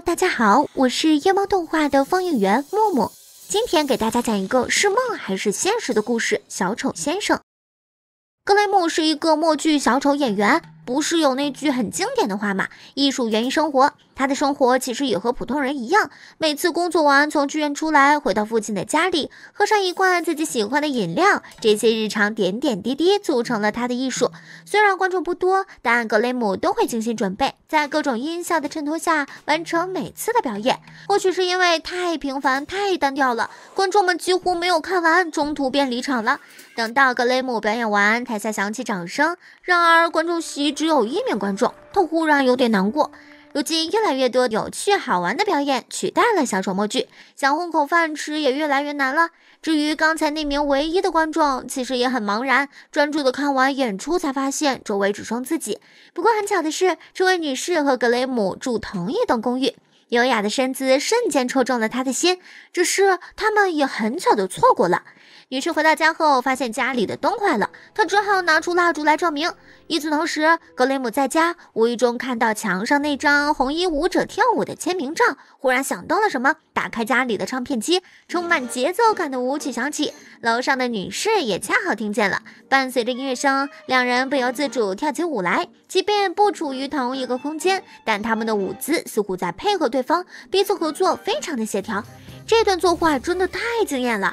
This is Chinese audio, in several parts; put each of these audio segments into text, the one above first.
大家好，我是夜猫动画的放映员木木，今天给大家讲一个是梦还是现实的故事。小丑先生格雷厄姆是一个默剧小丑演员，不是有那句很经典的话嘛，艺术源于生活。他的生活其实也和普通人一样，每次工作完从剧院出来，回到父亲的家里，喝上一罐自己喜欢的饮料。这些日常点点滴滴，组成了他的艺术。虽然观众不多，但格雷姆都会精心准备，在各种音效的衬托下，完成每次的表演。或许是因为太平凡、太单调了，观众们几乎没有看完，中途便离场了。等到格雷姆表演完，台下响起掌声。然而，观众席只有一名观众，他忽然有点难过。如今，越来越多有趣好玩的表演取代了小丑默剧，想混口饭吃也越来越难了。至于刚才那名唯一的观众，其实也很茫然，专注的看完演出，才发现周围只剩自己。不过很巧的是，这位女士和格雷姆住同一栋公寓。优雅的身姿瞬间戳中了他的心，只是他们也很巧的错过了。女士回到家后，发现家里的灯坏了，她只好拿出蜡烛来照明。与此同时，格雷姆在家无意中看到墙上那张红衣舞者跳舞的签名照，忽然想到了什么，打开家里的唱片机，充满节奏感的舞曲响起。楼上的女士也恰好听见了，伴随着音乐声，两人不由自主跳起舞来。即便不处于同一个空间，但他们的舞姿似乎在配合对。方彼此合作非常的协调，这段作画真的太惊艳了。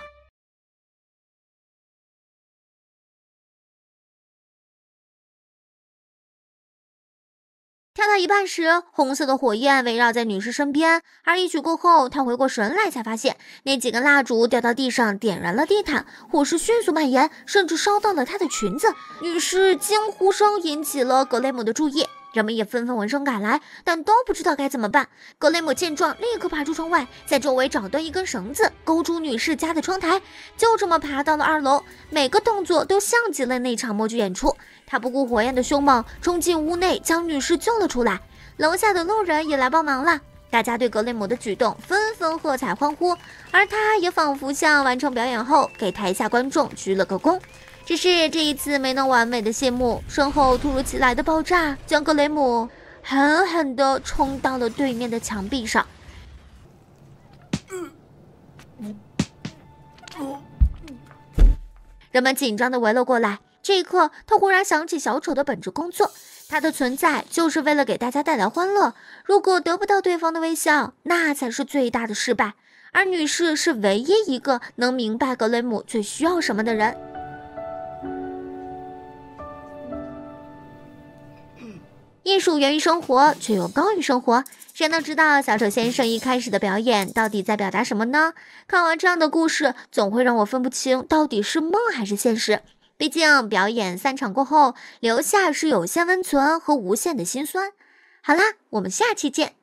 跳到一半时，红色的火焰围绕在女士身边，而一曲过后，她回过神来才发现那几根蜡烛掉到地上，点燃了地毯，火势迅速蔓延，甚至烧到了她的裙子。女士惊呼声引起了格雷姆的注意。人们也纷纷闻声赶来，但都不知道该怎么办。格雷姆见状，立刻爬出窗外，在周围找到一根绳子，勾住女士家的窗台，就这么爬到了二楼。每个动作都像极了那场默剧演出。他不顾火焰的凶猛，冲进屋内将女士救了出来。楼下的路人也来帮忙了，大家对格雷姆的举动纷纷喝彩欢呼，而他也仿佛像完成表演后，给台下观众鞠了个躬。只是这一次没能完美的谢幕，身后突如其来的爆炸将格雷姆狠狠地冲到了对面的墙壁上。人们紧张地围了过来。这一刻，他忽然想起小丑的本职工作，他的存在就是为了给大家带来欢乐。如果得不到对方的微笑，那才是最大的失败。而女士是唯一一个能明白格雷姆最需要什么的人。艺术源于生活，却又高于生活。谁能知道小丑先生一开始的表演到底在表达什么呢？看完这样的故事，总会让我分不清到底是梦还是现实。毕竟，表演散场过后，留下是有限温存和无限的心酸。好啦，我们下期见。